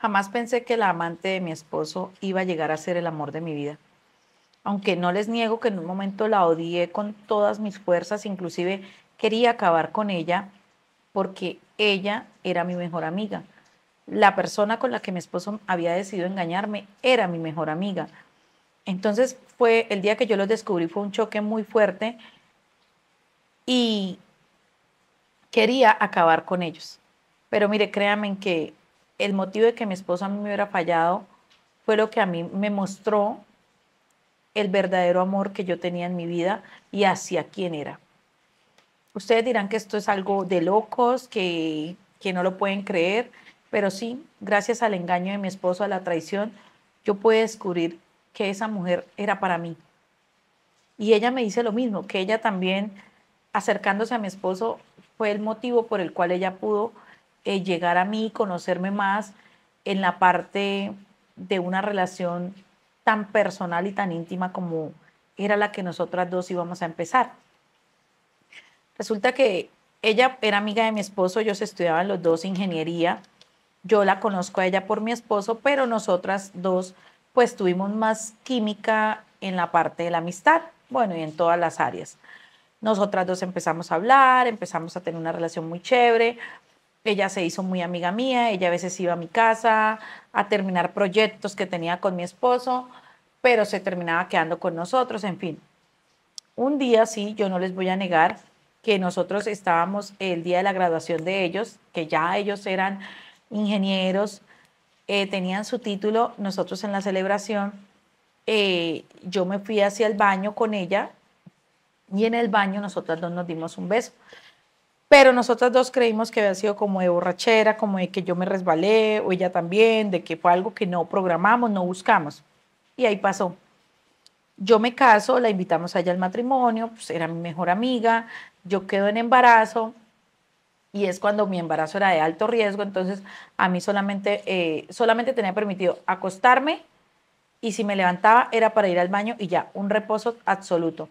Jamás pensé que la amante de mi esposo iba a llegar a ser el amor de mi vida. Aunque no les niego que en un momento la odié con todas mis fuerzas, inclusive quería acabar con ella porque ella era mi mejor amiga. La persona con la que mi esposo había decidido engañarme era mi mejor amiga. Entonces fue el día que yo los descubrí, fue un choque muy fuerte y quería acabar con ellos. Pero mire, créanme que el motivo de que mi esposo a mí me hubiera fallado fue lo que a mí me mostró el verdadero amor que yo tenía en mi vida y hacia quién era. Ustedes dirán que esto es algo de locos, que, que no lo pueden creer, pero sí, gracias al engaño de mi esposo, a la traición, yo pude descubrir que esa mujer era para mí. Y ella me dice lo mismo, que ella también, acercándose a mi esposo, fue el motivo por el cual ella pudo eh, llegar a mí, conocerme más en la parte de una relación tan personal y tan íntima como era la que nosotras dos íbamos a empezar. Resulta que ella era amiga de mi esposo, ellos estudiaban los dos ingeniería, yo la conozco a ella por mi esposo, pero nosotras dos pues tuvimos más química en la parte de la amistad, bueno, y en todas las áreas. Nosotras dos empezamos a hablar, empezamos a tener una relación muy chévere, ella se hizo muy amiga mía, ella a veces iba a mi casa a terminar proyectos que tenía con mi esposo, pero se terminaba quedando con nosotros, en fin. Un día sí, yo no les voy a negar que nosotros estábamos el día de la graduación de ellos, que ya ellos eran ingenieros, eh, tenían su título, nosotros en la celebración, eh, yo me fui hacia el baño con ella y en el baño nosotras dos nos dimos un beso. Pero nosotras dos creímos que había sido como de borrachera, como de que yo me resbalé, o ella también, de que fue algo que no programamos, no buscamos. Y ahí pasó. Yo me caso, la invitamos a ella al matrimonio, pues era mi mejor amiga, yo quedo en embarazo, y es cuando mi embarazo era de alto riesgo, entonces a mí solamente, eh, solamente tenía permitido acostarme, y si me levantaba era para ir al baño y ya, un reposo absoluto.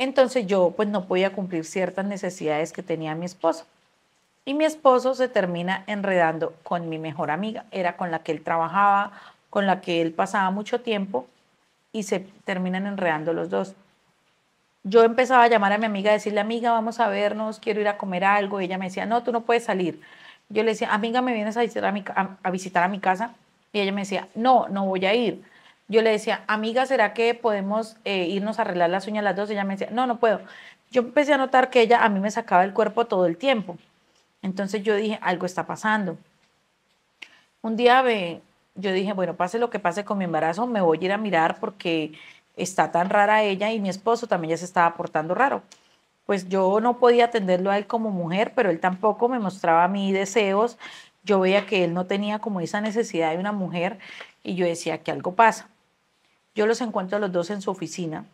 Entonces yo pues no podía cumplir ciertas necesidades que tenía mi esposo. Y mi esposo se termina enredando con mi mejor amiga, era con la que él trabajaba, con la que él pasaba mucho tiempo y se terminan enredando los dos. Yo empezaba a llamar a mi amiga, a decirle, amiga, vamos a vernos, quiero ir a comer algo. Y ella me decía, no, tú no puedes salir. Yo le decía, amiga, ¿me vienes a visitar a, mi, a visitar a mi casa? Y ella me decía, no, no voy a ir yo le decía, amiga, ¿será que podemos eh, irnos a arreglar las uñas las dos? Ella me decía, no, no puedo. Yo empecé a notar que ella a mí me sacaba el cuerpo todo el tiempo. Entonces yo dije, algo está pasando. Un día yo dije, bueno, pase lo que pase con mi embarazo, me voy a ir a mirar porque está tan rara ella y mi esposo también ya se estaba portando raro. Pues yo no podía atenderlo a él como mujer, pero él tampoco me mostraba mis deseos. Yo veía que él no tenía como esa necesidad de una mujer y yo decía que algo pasa. Yo los encuentro a los dos en su oficina,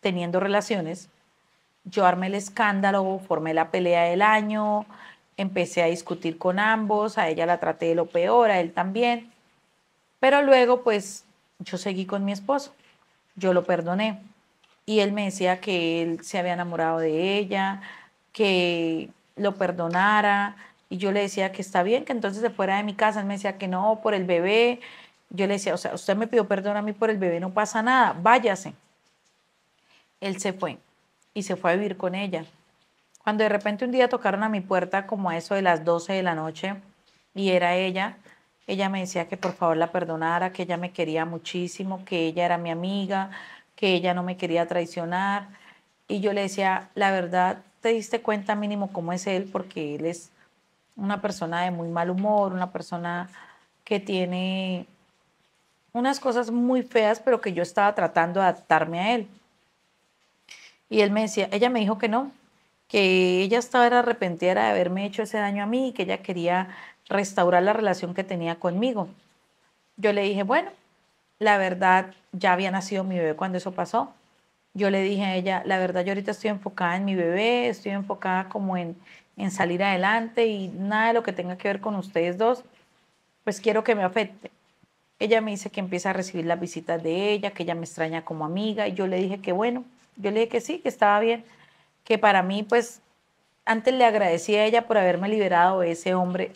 teniendo relaciones. Yo armé el escándalo, formé la pelea del año, empecé a discutir con ambos, a ella la traté de lo peor, a él también. Pero luego, pues, yo seguí con mi esposo. Yo lo perdoné. Y él me decía que él se había enamorado de ella, que lo perdonara. Y yo le decía que está bien, que entonces se fuera de mi casa. Él me decía que no, por el bebé, yo le decía, o sea, usted me pidió perdón a mí por el bebé, no pasa nada, váyase. Él se fue y se fue a vivir con ella. Cuando de repente un día tocaron a mi puerta como a eso de las 12 de la noche y era ella, ella me decía que por favor la perdonara, que ella me quería muchísimo, que ella era mi amiga, que ella no me quería traicionar. Y yo le decía, la verdad, te diste cuenta mínimo cómo es él, porque él es una persona de muy mal humor, una persona que tiene unas cosas muy feas, pero que yo estaba tratando de adaptarme a él. Y él me decía, ella me dijo que no, que ella estaba arrepentida de haberme hecho ese daño a mí y que ella quería restaurar la relación que tenía conmigo. Yo le dije, bueno, la verdad, ya había nacido mi bebé cuando eso pasó. Yo le dije a ella, la verdad, yo ahorita estoy enfocada en mi bebé, estoy enfocada como en, en salir adelante y nada de lo que tenga que ver con ustedes dos, pues quiero que me afecte. Ella me dice que empieza a recibir las visitas de ella, que ella me extraña como amiga. Y yo le dije que bueno, yo le dije que sí, que estaba bien, que para mí, pues, antes le agradecí a ella por haberme liberado de ese hombre.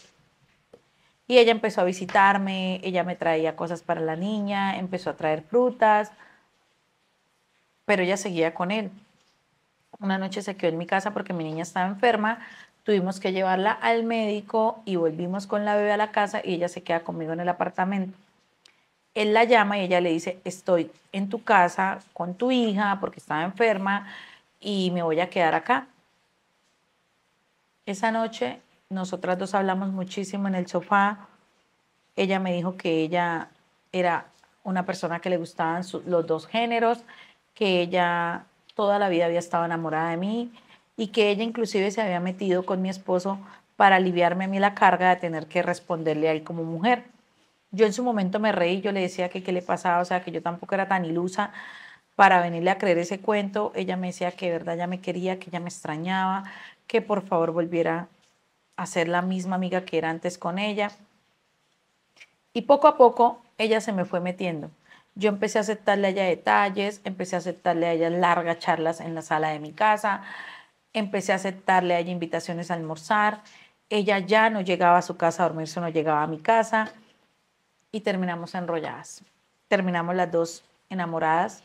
Y ella empezó a visitarme, ella me traía cosas para la niña, empezó a traer frutas, pero ella seguía con él. Una noche se quedó en mi casa porque mi niña estaba enferma, tuvimos que llevarla al médico y volvimos con la bebé a la casa y ella se queda conmigo en el apartamento. Él la llama y ella le dice, estoy en tu casa con tu hija porque estaba enferma y me voy a quedar acá. Esa noche nosotras dos hablamos muchísimo en el sofá. Ella me dijo que ella era una persona que le gustaban los dos géneros, que ella toda la vida había estado enamorada de mí y que ella inclusive se había metido con mi esposo para aliviarme a mí la carga de tener que responderle a él como mujer. Yo en su momento me reí, yo le decía que qué le pasaba, o sea, que yo tampoco era tan ilusa para venirle a creer ese cuento. Ella me decía que de verdad ya me quería, que ya me extrañaba, que por favor volviera a ser la misma amiga que era antes con ella. Y poco a poco ella se me fue metiendo. Yo empecé a aceptarle allá detalles, empecé a aceptarle allá largas charlas en la sala de mi casa, empecé a aceptarle allá invitaciones a almorzar. Ella ya no llegaba a su casa a dormirse, no llegaba a mi casa y terminamos enrolladas. Terminamos las dos enamoradas,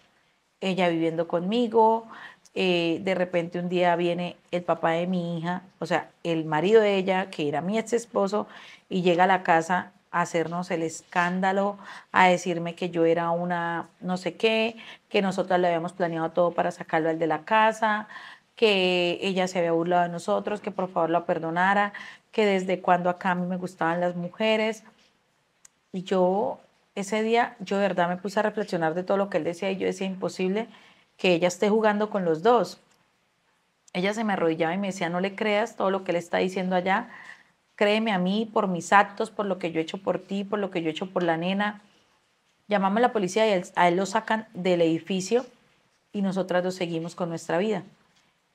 ella viviendo conmigo, eh, de repente un día viene el papá de mi hija, o sea, el marido de ella, que era mi ex esposo, y llega a la casa a hacernos el escándalo, a decirme que yo era una no sé qué, que nosotras le habíamos planeado todo para sacarlo al de la casa, que ella se había burlado de nosotros, que por favor lo perdonara, que desde cuando acá a mí me gustaban las mujeres. Y yo, ese día, yo de verdad me puse a reflexionar de todo lo que él decía y yo decía, imposible que ella esté jugando con los dos. Ella se me arrodillaba y me decía, no le creas todo lo que él está diciendo allá, créeme a mí por mis actos, por lo que yo he hecho por ti, por lo que yo he hecho por la nena. Llamamos a la policía y a él, lo sacan del edificio y nosotras lo seguimos con nuestra vida.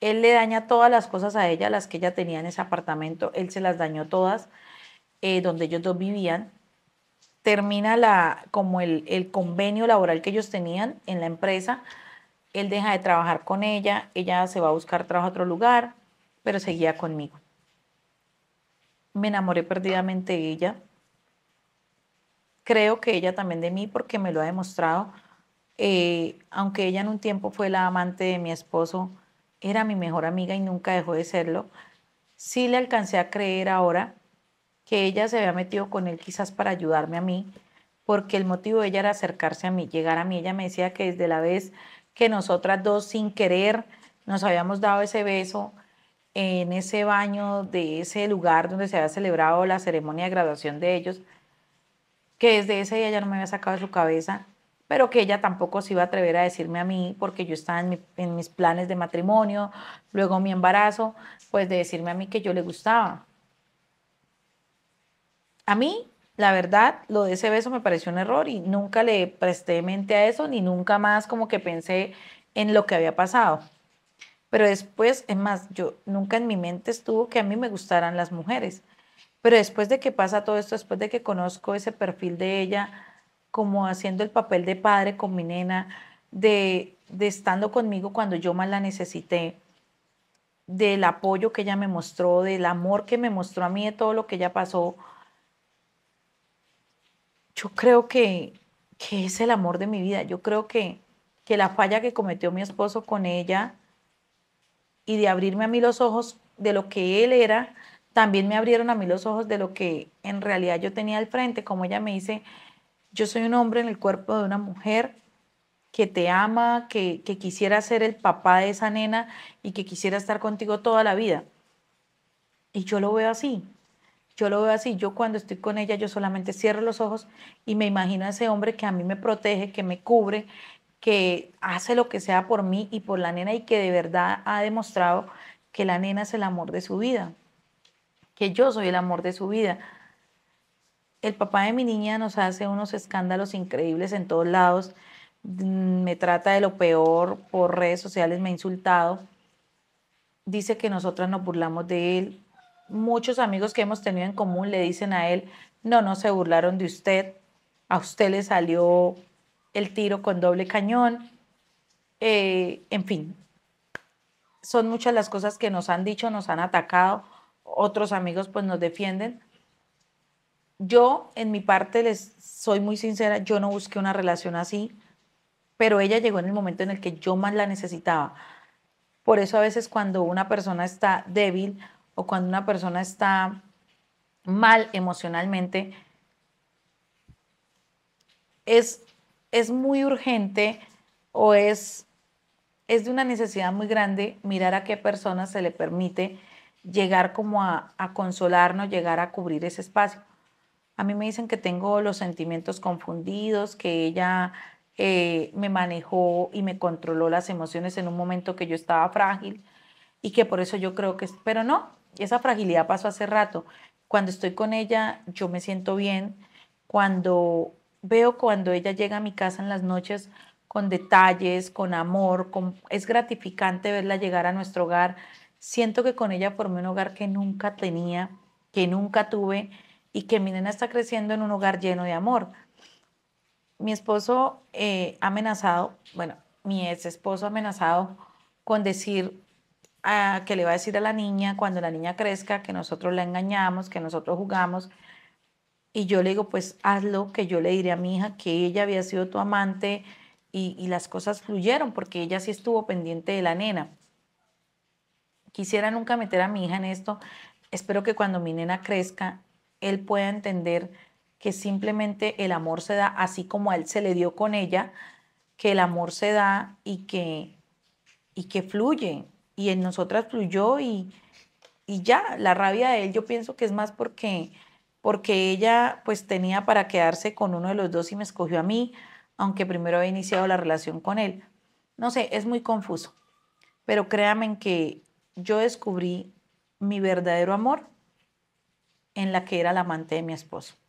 Él le daña todas las cosas a ella, las que ella tenía en ese apartamento, él se las dañó todas, eh, donde ellos dos vivían termina la, como el, convenio laboral que ellos tenían en la empresa, él deja de trabajar con ella, ella se va a buscar trabajo a otro lugar, pero seguía conmigo. Me enamoré perdidamente de ella. Creo que ella también de mí porque me lo ha demostrado. Eh, aunque ella en un tiempo fue la amante de mi esposo, era mi mejor amiga y nunca dejó de serlo. Sí le alcancé a creer ahora que ella se había metido con él quizás para ayudarme a mí, porque el motivo de ella era acercarse a mí, llegar a mí. Ella me decía que desde la vez que nosotras dos sin querer nos habíamos dado ese beso en ese baño de ese lugar donde se había celebrado la ceremonia de graduación de ellos, que desde ese día ya no me había sacado de su cabeza, pero que ella tampoco se iba a atrever a decirme a mí, porque yo estaba en, en mis planes de matrimonio, luego mi embarazo, pues de decirme a mí que yo le gustaba a mí, la verdad, lo de ese beso me pareció un error y nunca le presté mente a eso, ni nunca más como que pensé en lo que había pasado. Pero después, es más, yo nunca en mi mente estuvo que a mí me gustaran las mujeres. Pero después de que pasa todo esto, después de que conozco ese perfil de ella, como haciendo el papel de padre con mi nena, de, de estando conmigo cuando yo más la necesité, del apoyo que ella me mostró, del amor que me mostró a mí de todo lo que ella pasó, yo creo que, es el amor de mi vida. Yo creo que, que la falla que cometió mi esposo con ella y de abrirme a mí los ojos de lo que él era, también me abrieron a mí los ojos de lo que en realidad yo tenía al frente. Como ella me dice, yo soy un hombre en el cuerpo de una mujer que te ama, que quisiera ser el papá de esa nena y que quisiera estar contigo toda la vida. Y yo lo veo así. Yo lo veo así, yo cuando estoy con ella, yo solamente cierro los ojos y me imagino a ese hombre que a mí me protege, que me cubre, que hace lo que sea por mí y por la nena y que de verdad ha demostrado que la nena es el amor de su vida, que yo soy el amor de su vida. El papá de mi niña nos hace unos escándalos increíbles en todos lados, mm, me trata de lo peor, por redes sociales me ha insultado, dice que nosotras nos burlamos de él, muchos amigos que hemos tenido en común le dicen a él, no, no se burlaron de usted, a usted le salió el tiro con doble cañón, eh, en fin, son muchas las cosas que nos han dicho, nos han atacado, otros amigos pues nos defienden. Yo en mi parte les soy muy sincera, yo no busqué una relación así, pero ella llegó en el momento en el que yo más la necesitaba. Por eso a veces cuando una persona está débil o cuando una persona está mal emocionalmente, es, es muy urgente o es, es de una necesidad muy grande mirar a qué persona se le permite llegar como a, consolarnos, llegar a cubrir ese espacio. A mí me dicen que tengo los sentimientos confundidos, que ella eh, me manejó y me controló las emociones en un momento que yo estaba frágil y que por eso yo creo que, pero no, esa fragilidad pasó hace rato. Cuando estoy con ella, yo me siento bien. Cuando veo cuando ella llega a mi casa en las noches con detalles, con amor, es gratificante verla llegar a nuestro hogar. Siento que con ella formé un hogar que nunca tenía, que nunca tuve y que mi nena está creciendo en un hogar lleno de amor. Mi esposo ha eh, amenazado, bueno, mi ex esposo amenazado con decir que le va a decir a la niña cuando la niña crezca que nosotros la engañamos, que nosotros jugamos. Y yo le digo, pues hazlo, que yo le diré a mi hija que ella había sido tu amante y, las cosas fluyeron porque ella sí estuvo pendiente de la nena. Quisiera nunca meter a mi hija en esto. Espero que cuando mi nena crezca, él pueda entender que simplemente el amor se da así como él se le dio con ella, que el amor se da y que, y que fluye y en nosotras fluyó y, ya, la rabia de él yo pienso que es más porque, porque ella pues tenía para quedarse con uno de los dos y me escogió a mí, aunque primero había iniciado la relación con él. No sé, es muy confuso, pero créanme en que yo descubrí mi verdadero amor en la que era la amante de mi esposo.